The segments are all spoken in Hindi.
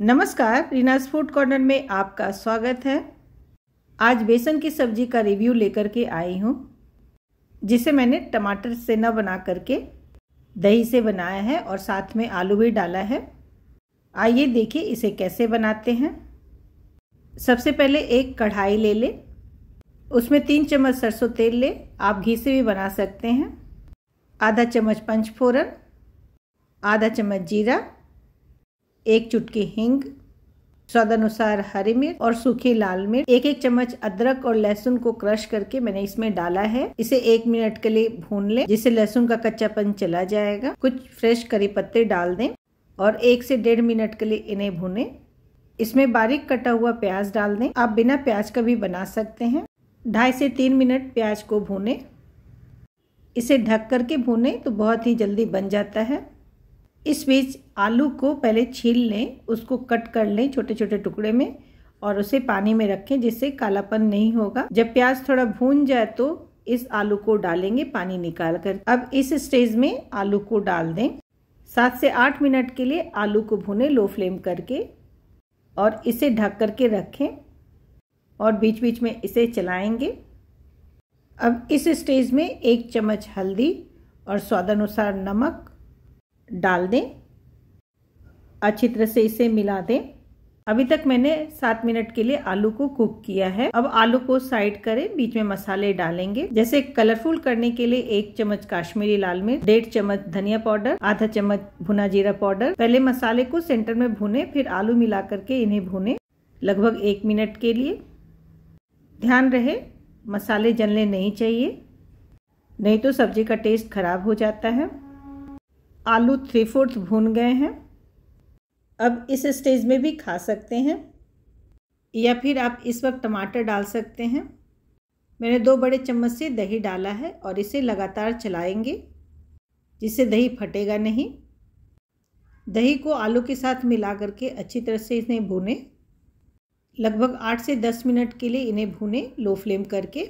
नमस्कार रीनाज फूड कॉर्नर में आपका स्वागत है आज बेसन की सब्जी का रिव्यू लेकर के आई हूँ जिसे मैंने टमाटर से न बना करके दही से बनाया है और साथ में आलू भी डाला है आइए देखिए इसे कैसे बनाते हैं सबसे पहले एक कढ़ाई ले ले उसमें तीन चम्मच सरसों तेल ले आप घी से भी बना सकते हैं आधा चम्मच पंचफोरन आधा चम्मच जीरा एक चुटकी हिंग स्वादानुसार हरी मिर्च और सूखी लाल मिर्च एक एक चम्मच अदरक और लहसुन को क्रश करके मैंने इसमें डाला है इसे एक मिनट के लिए भून लें जिससे लहसुन का कच्चापन चला जाएगा कुछ फ्रेश करी पत्ते डाल दें और एक से डेढ़ मिनट के लिए इन्हें भूनें इसमें बारीक कटा हुआ प्याज डाल दें आप बिना प्याज का भी बना सकते हैं ढाई से तीन मिनट प्याज को भूने इसे ढक करके भूने तो बहुत ही जल्दी बन जाता है इस बीच आलू को पहले छील लें उसको कट कर लें छोटे छोटे टुकड़े में और उसे पानी में रखें जिससे कालापन नहीं होगा जब प्याज थोड़ा भून जाए तो इस आलू को डालेंगे पानी निकाल कर अब इस स्टेज में आलू को डाल दें सात से आठ मिनट के लिए आलू को भुने लो फ्लेम करके और इसे ढक करके रखें और बीच बीच में इसे चलाएंगे अब इस स्टेज में एक चम्मच हल्दी और स्वादानुसार नमक डाल दें अच्छी तरह से इसे मिला दें अभी तक मैंने सात मिनट के लिए आलू को कुक किया है अब आलू को साइड करें बीच में मसाले डालेंगे जैसे कलरफुल करने के लिए एक चम्मच काश्मीरी लाल मिर्च डेढ़ चम्मच धनिया पाउडर आधा चम्मच भुना जीरा पाउडर पहले मसाले को सेंटर में भुने फिर आलू मिला करके इन्हें भुने लगभग एक मिनट के लिए ध्यान रहे मसाले जलने नहीं चाहिए नहीं तो सब्जी का टेस्ट खराब हो जाता है आलू थ्री फोर्थ भून गए हैं अब इस स्टेज में भी खा सकते हैं या फिर आप इस वक्त टमाटर डाल सकते हैं मैंने दो बड़े चम्मच से दही डाला है और इसे लगातार चलाएंगे जिससे दही फटेगा नहीं दही को आलू के साथ मिला करके अच्छी तरह से इन्हें भूने लगभग आठ से दस मिनट के लिए इन्हें भूने लो फ्लेम करके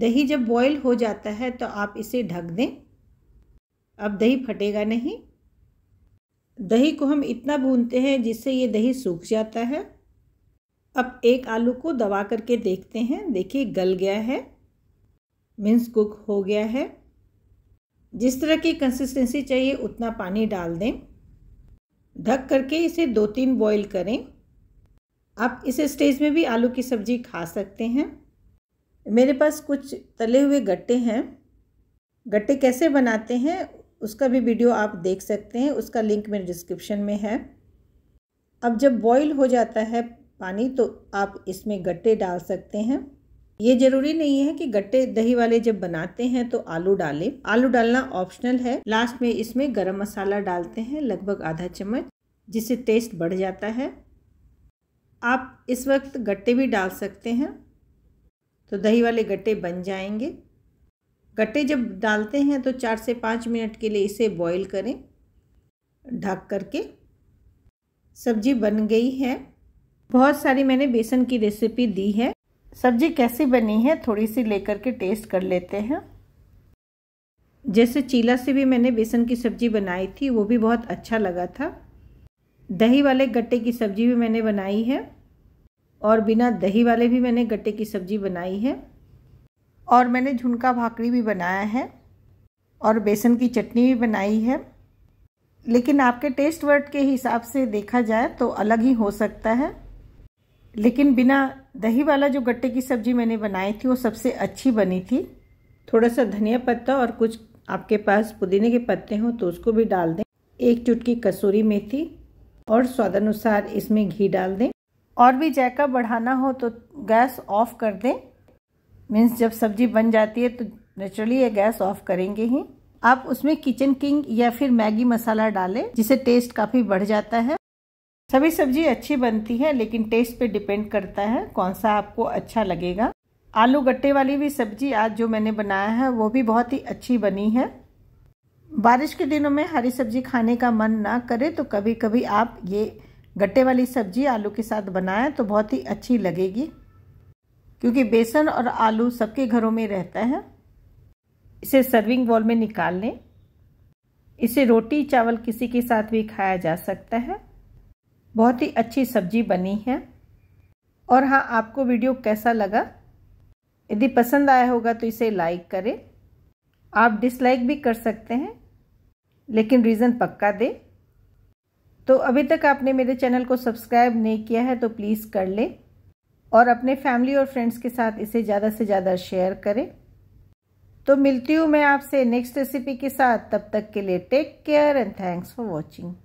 दही जब बॉयल हो जाता है तो आप इसे ढक दें अब दही फटेगा नहीं दही को हम इतना भूनते हैं जिससे ये दही सूख जाता है अब एक आलू को दबा करके देखते हैं देखिए गल गया है मीन्स कुक हो गया है जिस तरह की कंसिस्टेंसी चाहिए उतना पानी डाल दें ढक करके इसे दो तीन बॉईल करें आप इस स्टेज में भी आलू की सब्ज़ी खा सकते हैं मेरे पास कुछ तले हुए गट्टे हैं गट्टे कैसे बनाते हैं उसका भी वीडियो आप देख सकते हैं उसका लिंक मेरे डिस्क्रिप्शन में है अब जब बॉईल हो जाता है पानी तो आप इसमें गट्टे डाल सकते हैं ये ज़रूरी नहीं है कि गट्टे दही वाले जब बनाते हैं तो आलू डालें आलू डालना ऑप्शनल है लास्ट में इसमें गरम मसाला डालते हैं लगभग आधा चम्मच जिससे टेस्ट बढ़ जाता है आप इस वक्त गट्टे भी डाल सकते हैं तो दही वाले गट्टे बन जाएंगे गट्टे जब डालते हैं तो चार से पाँच मिनट के लिए इसे बॉईल करें ढक करके सब्जी बन गई है बहुत सारी मैंने बेसन की रेसिपी दी है सब्जी कैसी बनी है थोड़ी सी लेकर के टेस्ट कर लेते हैं जैसे चीला से भी मैंने बेसन की सब्जी बनाई थी वो भी बहुत अच्छा लगा था दही वाले गट्टे की सब्जी भी मैंने बनाई है और बिना दही वाले भी मैंने गट्टे की सब्जी बनाई है और मैंने झुनका भाकरी भी बनाया है और बेसन की चटनी भी बनाई है लेकिन आपके टेस्ट वर्ड के हिसाब से देखा जाए तो अलग ही हो सकता है लेकिन बिना दही वाला जो गट्टे की सब्जी मैंने बनाई थी वो सबसे अच्छी बनी थी थोड़ा सा धनिया पत्ता और कुछ आपके पास पुदीने के पत्ते हों तो उसको भी डाल दें एक चुटकी कसूरी मेथी और स्वादानुसार इसमें घी डाल दें और भी जायका बढ़ाना हो तो गैस ऑफ कर दें मीन्स जब सब्जी बन जाती है तो नेचुरली ये गैस ऑफ करेंगे ही आप उसमें किचन किंग या फिर मैगी मसाला डालें जिसे टेस्ट काफ़ी बढ़ जाता है सभी सब्जी अच्छी बनती है लेकिन टेस्ट पे डिपेंड करता है कौन सा आपको अच्छा लगेगा आलू गट्टे वाली भी सब्जी आज जो मैंने बनाया है वो भी बहुत ही अच्छी बनी है बारिश के दिनों में हरी सब्जी खाने का मन ना करे तो कभी कभी आप ये गट्टे वाली सब्जी आलू के साथ बनाएं तो बहुत ही अच्छी लगेगी क्योंकि बेसन और आलू सबके घरों में रहता है इसे सर्विंग बॉल में निकाल लें इसे रोटी चावल किसी के साथ भी खाया जा सकता है बहुत ही अच्छी सब्जी बनी है और हाँ आपको वीडियो कैसा लगा यदि पसंद आया होगा तो इसे लाइक करें आप डिसलाइक भी कर सकते हैं लेकिन रीज़न पक्का दें तो अभी तक आपने मेरे चैनल को सब्सक्राइब नहीं किया है तो प्लीज़ कर लें और अपने फैमिली और फ्रेंड्स के साथ इसे ज़्यादा से ज़्यादा शेयर करें तो मिलती हूँ मैं आपसे नेक्स्ट रेसिपी के साथ तब तक के लिए take care and thanks for watching